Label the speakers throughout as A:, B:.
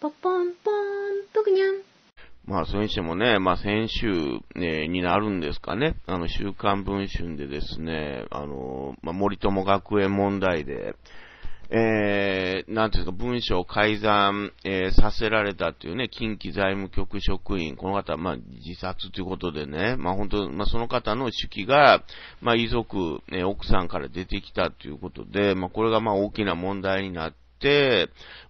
A: ポポンポン、ぷくにゃん。まあ、それにしてもね、まあ、先週、ね、になるんですかね、あの、週刊文春でですね、あの、まあ、森友学園問題で、えー、なんていうか、文書を改ざん、えー、させられたというね、近畿財務局職員、この方、まあ、自殺ということでね、まあ、本当、まあ、その方の手記が、まあ、遺族、ね、奥さんから出てきたということで、まあ、これが、まあ、大きな問題になって、、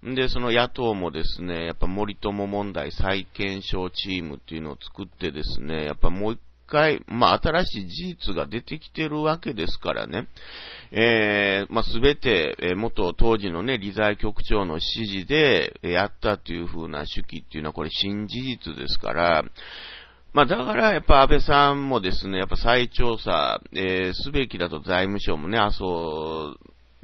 A: で、その野党もですね、やっぱ森友問題再検証チームっていうのを作ってですね、やっぱもう一回、まあ、新しい事実が出てきてるわけですからね、えー、ますべて、え元当時のね、理財局長の指示で、やったというふうな手記っていうのは、これ新事実ですから、まあだからやっぱ安倍さんもですね、やっぱ再調査、えー、すべきだと財務省もね、麻生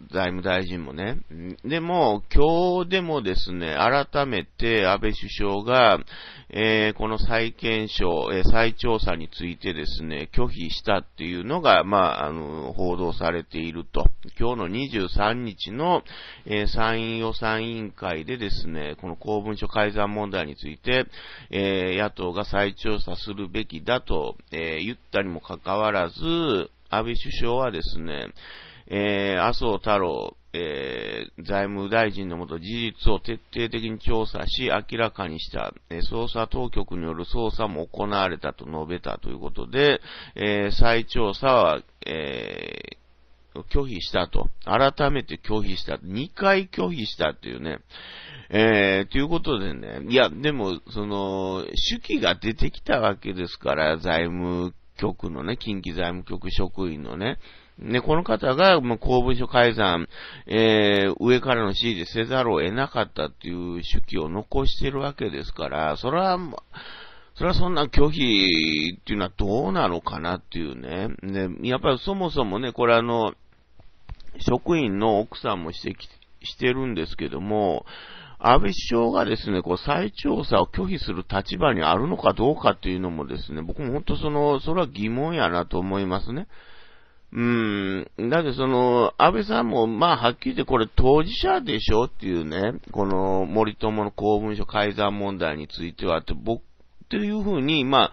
A: 財務大臣もね。でも、今日でもですね、改めて安倍首相が、えー、この再検証、えー、再調査についてですね、拒否したっていうのが、まあ、あの、報道されていると。今日の23日の、えー、参院予算委員会でですね、この公文書改ざん問題について、え野党が再調査するべきだと、え言ったにもかかわらず、安倍首相はですね、えー、麻生太郎、えー、財務大臣のもと事実を徹底的に調査し、明らかにした、えー、捜査当局による捜査も行われたと述べたということで、えー、再調査は、え拒否したと。改めて拒否した。2回拒否したっていうね。えー、ということでね。いや、でも、その、手記が出てきたわけですから、財務局のね、近畿財務局職員のね。ね、この方が、まあ、公文書改ざん、えー、上からの指示せざるを得なかったっていう手記を残してるわけですから、それは、それはそんな拒否っていうのはどうなのかなっていうね。で、やっぱりそもそもね、これあの、職員の奥さんも指摘してるんですけども、安倍首相がですね、こう再調査を拒否する立場にあるのかどうかっていうのもですね、僕も本当その、それは疑問やなと思いますね。うん、だけどその、安倍さんも、まあ、はっきり言ってこれ当事者でしょっていうね、この森友の公文書改ざん問題についてはって、僕、っていうふうに、まあ、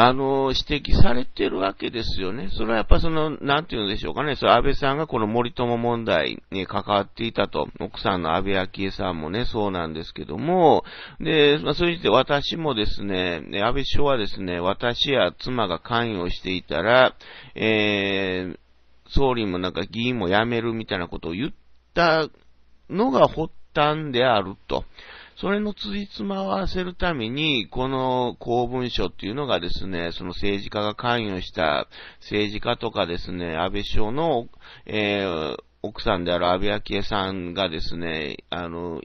A: あの、指摘されてるわけですよね。それはやっぱその、なんて言うんでしょうかね。そう、安倍さんがこの森友問題に関わっていたと。奥さんの安倍昭恵さんもね、そうなんですけども。で、まあ、それにて私もですね、安倍首相はですね、私や妻が関与していたら、えー、総理もなんか議員も辞めるみたいなことを言ったのが発端であると。それの辻褄を合わせるために、この公文書っていうのがですね、その政治家が関与した政治家とかですね、安倍首相の、えー、奥さんである安倍昭恵さんがですね、あの、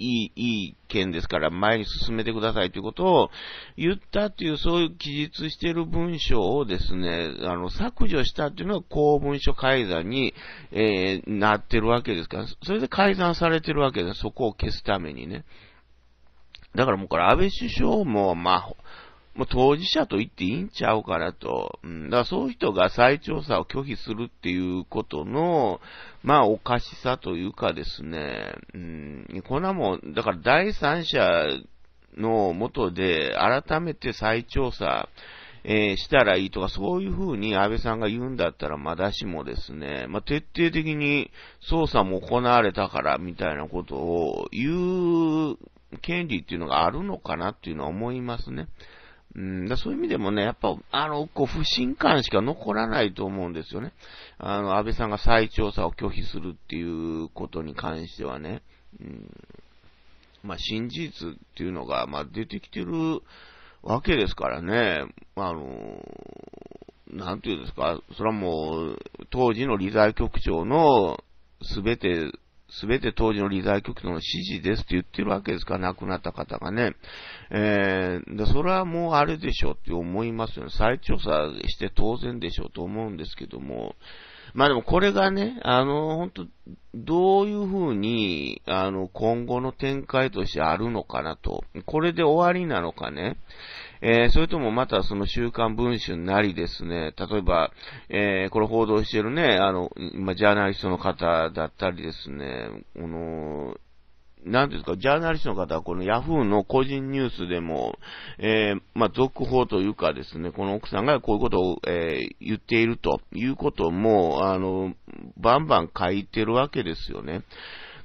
A: いい、いい件ですから前に進めてくださいということを言ったっていう、そういう記述している文章をですね、あの、削除したっていうのは公文書改ざんに、えー、なってるわけですから、それで改ざんされてるわけです。そこを消すためにね。だからもうこれ安倍首相も、まあ、もう当事者と言っていいんちゃうからと。うん、だからそういう人が再調査を拒否するっていうことの、まあおかしさというかですね、うん、こんなもん、だから第三者のもとで改めて再調査、えー、したらいいとか、そういうふうに安倍さんが言うんだったら、まだしもですね、まあ、徹底的に捜査も行われたから、みたいなことを言う権利っていうのがあるのかなっていうのは思いますね。うん、だそういう意味でもね、やっぱ、あの、こう、不信感しか残らないと思うんですよね。あの、安倍さんが再調査を拒否するっていうことに関してはね、うん、まあ、実っていうのが、まあ、出てきてるわけですからね、あの、なんていうんですか、それはもう、当時の理財局長の全てすべて当時の理財局との指示ですって言ってるわけですから、亡くなった方がね。えー、で、それはもうあれでしょうって思いますよね。再調査して当然でしょうと思うんですけども。まあでもこれがね、あの、本当どういうふうに、あの、今後の展開としてあるのかなと。これで終わりなのかね。えー、それともまたその週刊文春なりですね、例えば、えー、これ報道してるね、あの、まジャーナリストの方だったりですね、この、なんんですか、ジャーナリストの方はこのヤフーの個人ニュースでも、えー、まあ、続報というかですね、この奥さんがこういうことを、えー、言っているということも、あの、バンバン書いてるわけですよね。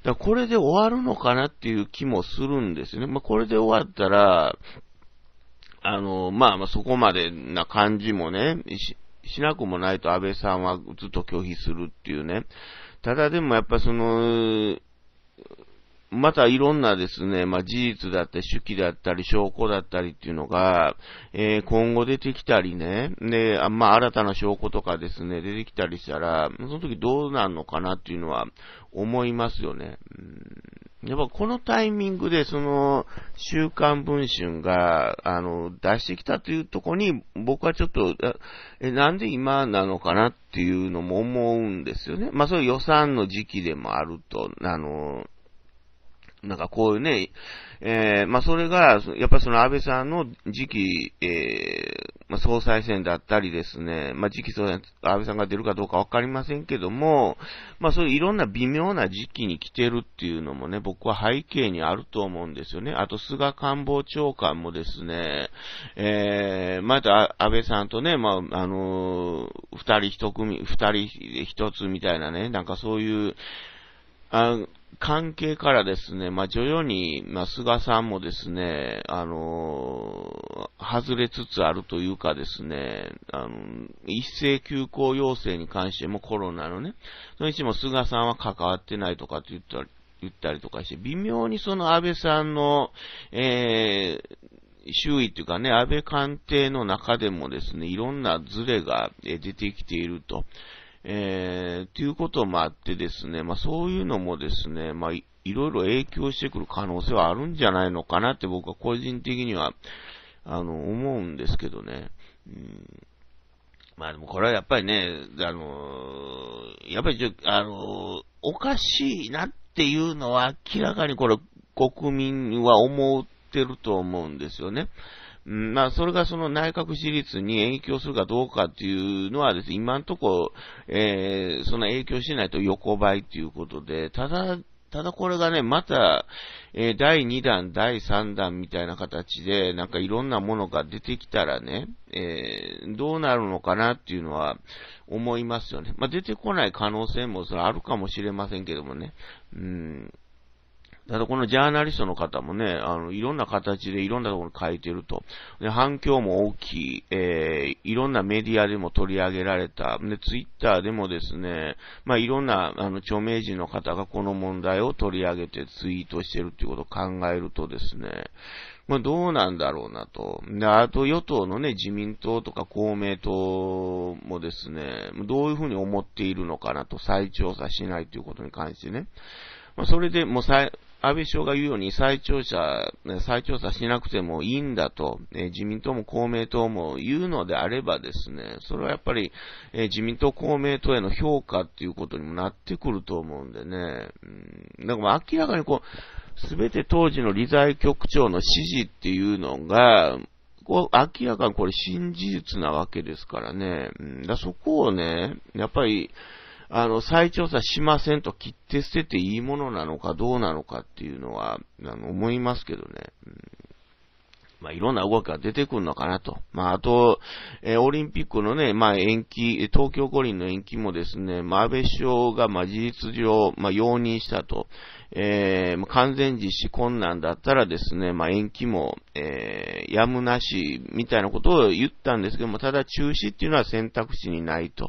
A: だこれで終わるのかなっていう気もするんですよね。まあ、これで終わったら、あの、まあまあそこまでな感じもね、ししなくもないと安倍さんはずっと拒否するっていうね。ただでもやっぱその、またいろんなですね、まあ、事実だったり、手記だったり、証拠だったりっていうのが、えー、今後出てきたりね、で、まあ、新たな証拠とかですね、出てきたりしたら、その時どうなんのかなっていうのは思いますよね。うん、やっぱこのタイミングで、その、週刊文春が、あの、出してきたというとこに、僕はちょっと、え、なんで今なのかなっていうのも思うんですよね。まあ、それ予算の時期でもあると、あの、なんかこういうね、えー、まあ、それが、やっぱりその安倍さんの次期、えー、まあ、総裁選だったりですね、まあ、次期総裁、安倍さんが出るかどうかわかりませんけども、まあ、そういういろんな微妙な時期に来てるっていうのもね、僕は背景にあると思うんですよね。あと、菅官房長官もですね、えー、また安倍さんとね、まあ、あの二人一組、二人一つみたいなね、なんかそういう、あ関係からですね、まあ、徐々に、まあ、菅さんもですね、あのー、外れつつあるというかですね、あのー、一斉休校要請に関してもコロナのね、そのうも菅さんは関わってないとかって言ったり、言ったりとかして、微妙にその安倍さんの、えー、周囲というかね、安倍官邸の中でもですね、いろんなズレが出てきているとえー、ということもあってですね、まあそういうのもですね、まあいろいろ影響してくる可能性はあるんじゃないのかなって僕は個人的には、あの、思うんですけどね。うんまあでもこれはやっぱりね、あのやっぱりちょ、あのおかしいなっていうのは明らかにこれ国民は思ってると思うんですよね。うん、まあ、それがその内閣支持率に影響するかどうかっていうのはですね、今んところ、えー、その影響してないと横ばいっていうことで、ただ、ただこれがね、また、えー、第2弾、第3弾みたいな形で、なんかいろんなものが出てきたらね、えー、どうなるのかなっていうのは思いますよね。まあ、出てこない可能性もそれあるかもしれませんけどもね。うんただこのジャーナリストの方もね、あの、いろんな形でいろんなところに書いてると。で、反響も大きい、えー、いろんなメディアでも取り上げられた。で、ツイッターでもですね、まあ、いろんな、あの、著名人の方がこの問題を取り上げてツイートしてるっていうことを考えるとですね、まあ、どうなんだろうなと。で、あと与党のね、自民党とか公明党もですね、どういうふうに思っているのかなと再調査しないということに関してね。まあ、それでもうさ安倍首相が言うように再調査、再調査しなくてもいいんだと、え自民党も公明党も言うのであればですね、それはやっぱり、え自民党公明党への評価っていうことにもなってくると思うんでね、うん、だから明らかにこう、すべて当時の理財局長の指示っていうのが、こう明らかにこれ新事実なわけですからね、うん、だそこをね、やっぱり、あの、再調査しませんと切って捨てていいものなのかどうなのかっていうのは、あの、思いますけどね。うんまあ、いろんな動きが出てくるのかなと。まあ、あと、えー、オリンピックのね、まあ、延期、東京五輪の延期もですね、まあ、安倍首相が、まあ、事実上、まあ、容認したと。えー、完全実施困難だったらですね、まあ、延期も、えー、やむなし、みたいなことを言ったんですけども、ただ中止っていうのは選択肢にないと。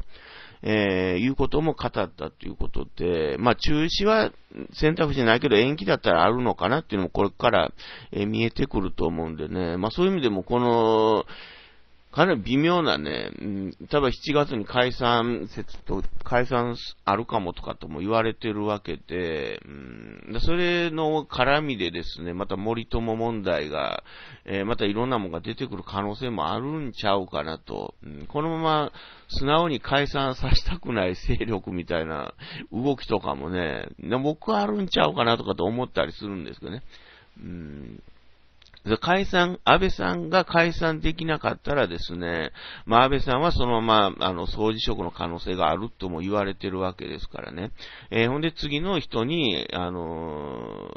A: えー、いうことも語ったということで、まあ、中止は選択肢ないけど延期だったらあるのかなっていうのもこれから、えー、見えてくると思うんでね、まあ、そういう意味でもこの、かなり微妙なね、うん、例えば7月に解散説と、解散あるかもとかとも言われてるわけで、うんそれの絡みでですね、また森友問題が、えー、またいろんなものが出てくる可能性もあるんちゃうかなと、うん、このまま素直に解散させたくない勢力みたいな動きとかもね、僕はあるんちゃうかなとかと思ったりするんですけどね。うん解散、安倍さんが解散できなかったらですね、まあ、安倍さんはそのまま、あの、総辞職の可能性があるとも言われてるわけですからね。えー、ほんで次の人に、あの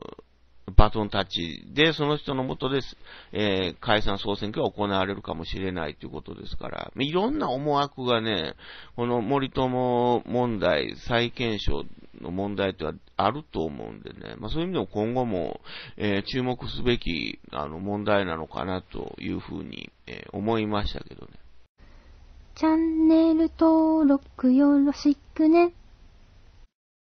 A: ー、バトンタッチで、その人のもとです、えー、解散総選挙が行われるかもしれないということですから、いろんな思惑がね、この森友問題、再検証の問題とはあると思うんでね、まあ、そういう意味でも今後も、えー、注目すべきあの問題なのかなというふうに、えー、思いましたけどね。チャンネル登録よろしくね。